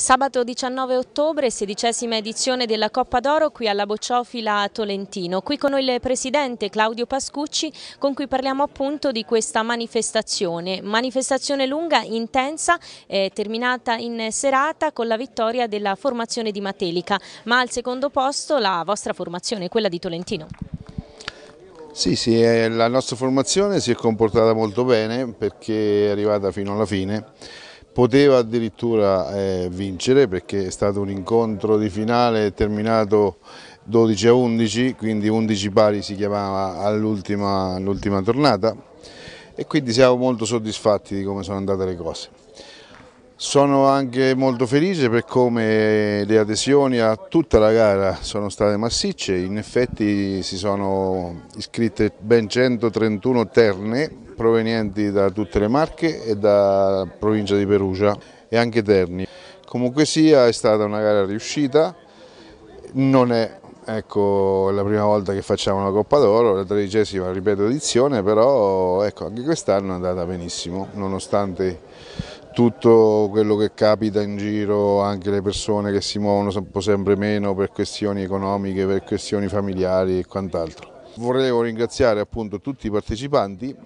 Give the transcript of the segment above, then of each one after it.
Sabato 19 ottobre, sedicesima edizione della Coppa d'Oro qui alla Bocciofila Tolentino. Qui con noi il presidente Claudio Pascucci con cui parliamo appunto di questa manifestazione. Manifestazione lunga, intensa, eh, terminata in serata con la vittoria della formazione di Matelica. Ma al secondo posto la vostra formazione, quella di Tolentino. Sì, sì, eh, la nostra formazione si è comportata molto bene perché è arrivata fino alla fine poteva addirittura eh, vincere perché è stato un incontro di finale terminato 12 a 11, quindi 11 pari si chiamava all'ultima all tornata e quindi siamo molto soddisfatti di come sono andate le cose. Sono anche molto felice per come le adesioni a tutta la gara sono state massicce, in effetti si sono iscritte ben 131 terne provenienti da tutte le Marche e da provincia di Perugia e anche Terni. Comunque sia è stata una gara riuscita, non è ecco, la prima volta che facciamo una Coppa d'Oro, la tredicesima, ripeto, edizione, però ecco, anche quest'anno è andata benissimo, nonostante tutto quello che capita in giro, anche le persone che si muovono un po' sempre meno per questioni economiche, per questioni familiari e quant'altro. Volevo ringraziare appunto tutti i partecipanti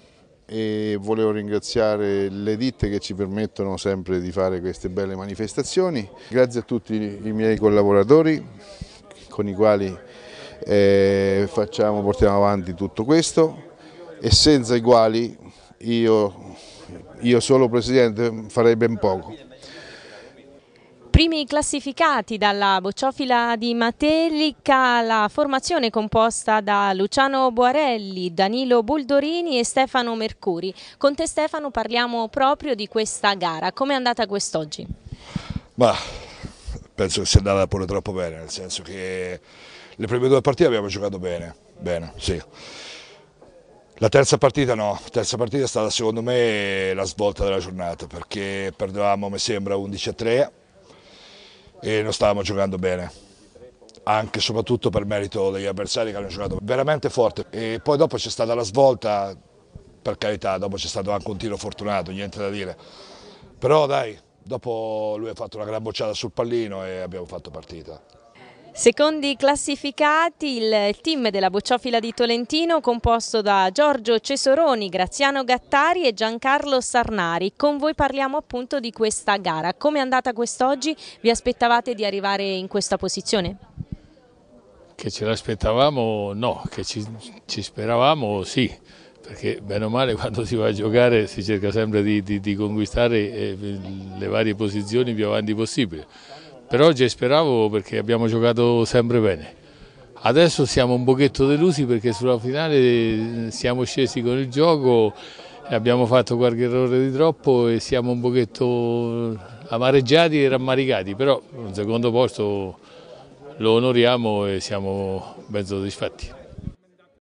e volevo ringraziare le ditte che ci permettono sempre di fare queste belle manifestazioni. Grazie a tutti i miei collaboratori con i quali eh, facciamo, portiamo avanti tutto questo e senza i quali io, io solo Presidente farei ben poco. Primi classificati dalla bocciofila di Matelica, la formazione composta da Luciano Boarelli, Danilo Buldorini e Stefano Mercuri. Con te Stefano parliamo proprio di questa gara, come è andata quest'oggi? Ma penso che sia andata pure troppo bene, nel senso che le prime due partite abbiamo giocato bene, bene, sì. La terza partita no, la terza partita è stata secondo me la svolta della giornata perché perdevamo mi sembra 11 a 3 e non stavamo giocando bene anche e soprattutto per merito degli avversari che hanno giocato veramente forte e poi dopo c'è stata la svolta per carità dopo c'è stato anche un tiro fortunato niente da dire però dai dopo lui ha fatto una gran bocciata sul pallino e abbiamo fatto partita Secondi classificati il team della bocciofila di Tolentino composto da Giorgio Cesoroni, Graziano Gattari e Giancarlo Sarnari. Con voi parliamo appunto di questa gara. Come è andata quest'oggi? Vi aspettavate di arrivare in questa posizione? Che ce l'aspettavamo no, che ci, ci, speravamo sì, perché bene o male quando si va a giocare si cerca sempre di, di, di conquistare eh, le varie posizioni più avanti possibile per oggi speravo perché abbiamo giocato sempre bene. Adesso siamo un pochetto delusi perché sulla finale eh, siamo scesi con il gioco, abbiamo fatto qualche errore di troppo e siamo un pochetto eh, amareggiati e rammaricati, però un secondo posto lo onoriamo e siamo ben soddisfatti.